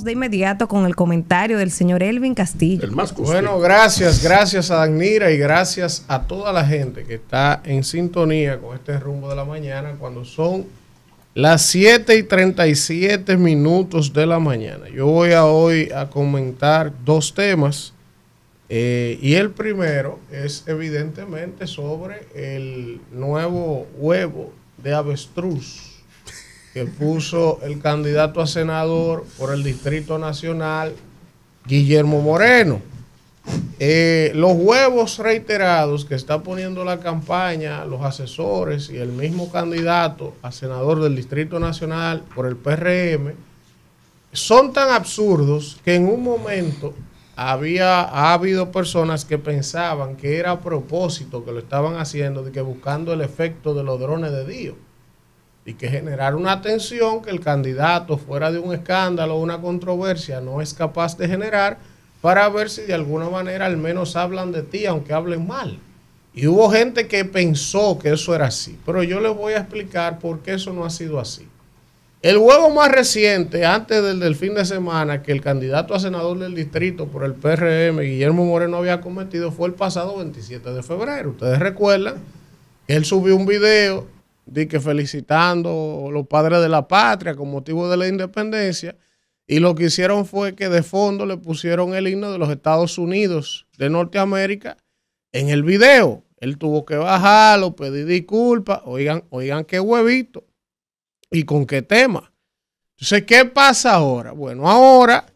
de inmediato con el comentario del señor Elvin Castillo. bueno, gracias, gracias a Danira y gracias a toda la gente que está en sintonía con este rumbo de la mañana cuando son las 7 y 37 minutos de la mañana. Yo voy a hoy a comentar dos temas eh, y el primero es evidentemente sobre el nuevo huevo de avestruz que puso el candidato a senador por el Distrito Nacional, Guillermo Moreno. Eh, los huevos reiterados que está poniendo la campaña, los asesores y el mismo candidato a senador del Distrito Nacional por el PRM, son tan absurdos que en un momento había ha habido personas que pensaban que era a propósito que lo estaban haciendo, de que buscando el efecto de los drones de Dios y que generar una tensión que el candidato, fuera de un escándalo o una controversia, no es capaz de generar para ver si de alguna manera al menos hablan de ti, aunque hablen mal. Y hubo gente que pensó que eso era así, pero yo les voy a explicar por qué eso no ha sido así. El huevo más reciente, antes del, del fin de semana, que el candidato a senador del distrito por el PRM, Guillermo Moreno, había cometido, fue el pasado 27 de febrero. Ustedes recuerdan él subió un video di que felicitando a los padres de la patria con motivo de la independencia. Y lo que hicieron fue que de fondo le pusieron el himno de los Estados Unidos de Norteamérica en el video. Él tuvo que bajarlo, pedir disculpas. Oigan, oigan qué huevito. ¿Y con qué tema? Entonces, ¿qué pasa ahora? Bueno, ahora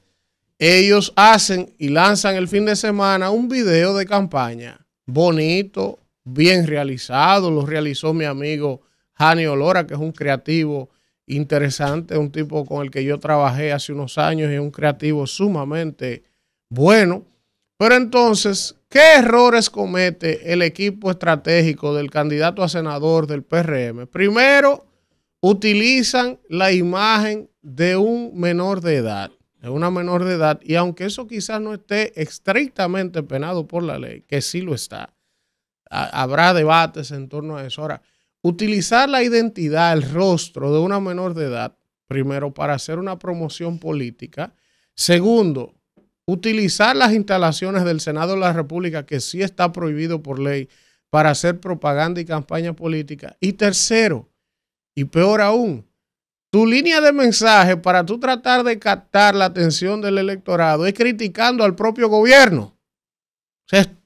ellos hacen y lanzan el fin de semana un video de campaña bonito, bien realizado. Lo realizó mi amigo Jani Olora, que es un creativo interesante, un tipo con el que yo trabajé hace unos años y es un creativo sumamente bueno. Pero entonces, ¿qué errores comete el equipo estratégico del candidato a senador del PRM? Primero, utilizan la imagen de un menor de edad, de una menor de edad, y aunque eso quizás no esté estrictamente penado por la ley, que sí lo está, habrá debates en torno a eso. Ahora, Utilizar la identidad, el rostro de una menor de edad, primero, para hacer una promoción política. Segundo, utilizar las instalaciones del Senado de la República, que sí está prohibido por ley, para hacer propaganda y campaña política. Y tercero, y peor aún, tu línea de mensaje para tú tratar de captar la atención del electorado es criticando al propio gobierno.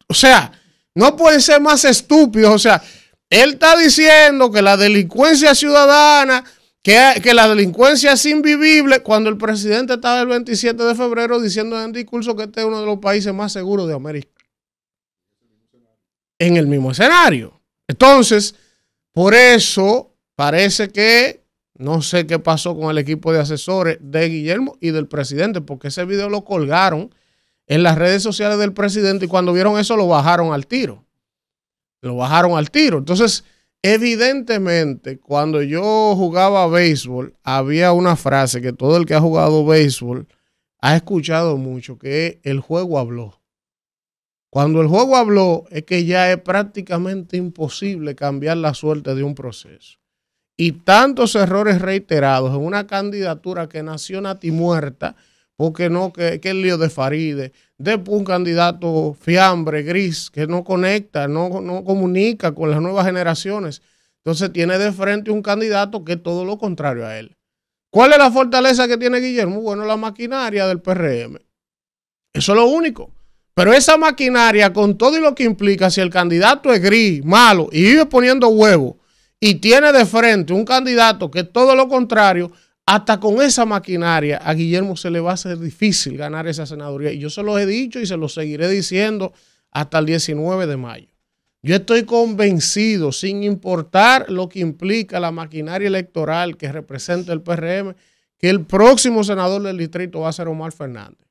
O sea, no pueden ser más estúpidos. O sea, él está diciendo que la delincuencia ciudadana, que, la delincuencia es invivible, cuando el presidente estaba el 27 de febrero diciendo en el discurso que este es uno de los países más seguros de América. En el mismo escenario. Entonces, por eso parece que no sé qué pasó con el equipo de asesores de Guillermo y del presidente, porque ese video lo colgaron en las redes sociales del presidente y cuando vieron eso lo bajaron al tiro. Lo bajaron al tiro. Entonces, evidentemente, cuando yo jugaba béisbol, había una frase que todo el que ha jugado béisbol ha escuchado mucho, que es el juego habló. Cuando el juego habló, es que ya es prácticamente imposible cambiar la suerte de un proceso. Y tantos errores reiterados en una candidatura que nació nati muerta, porque no, que, que, el lío de Faride, de un candidato fiambre, gris, que no conecta, no, no comunica con las nuevas generaciones. Entonces tiene de frente un candidato que es todo lo contrario a él. ¿Cuál es la fortaleza que tiene Guillermo? Bueno, la maquinaria del PRM. Eso es lo único. Pero esa maquinaria, con todo y lo que implica, si el candidato es gris, malo y vive poniendo huevo y tiene de frente un candidato que es todo lo contrario, hasta con esa maquinaria a Guillermo se le va a hacer difícil ganar esa senaduría. Y yo se los he dicho y se lo seguiré diciendo hasta el 19 de mayo. Yo estoy convencido, sin importar lo que implica la maquinaria electoral que representa el PRM, que el próximo senador del distrito va a ser Omar Fernández.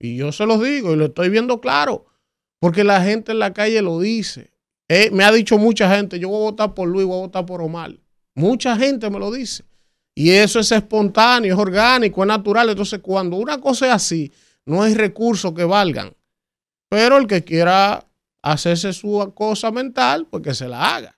Y yo se los digo y lo estoy viendo claro, porque la gente en la calle lo dice. Eh, me ha dicho mucha gente, yo voy a votar por Luis, voy a votar por Omar. Mucha gente me lo dice. Y eso es espontáneo, es orgánico, es natural. Entonces, cuando una cosa es así, no hay recursos que valgan. Pero el que quiera hacerse su cosa mental, pues que se la haga.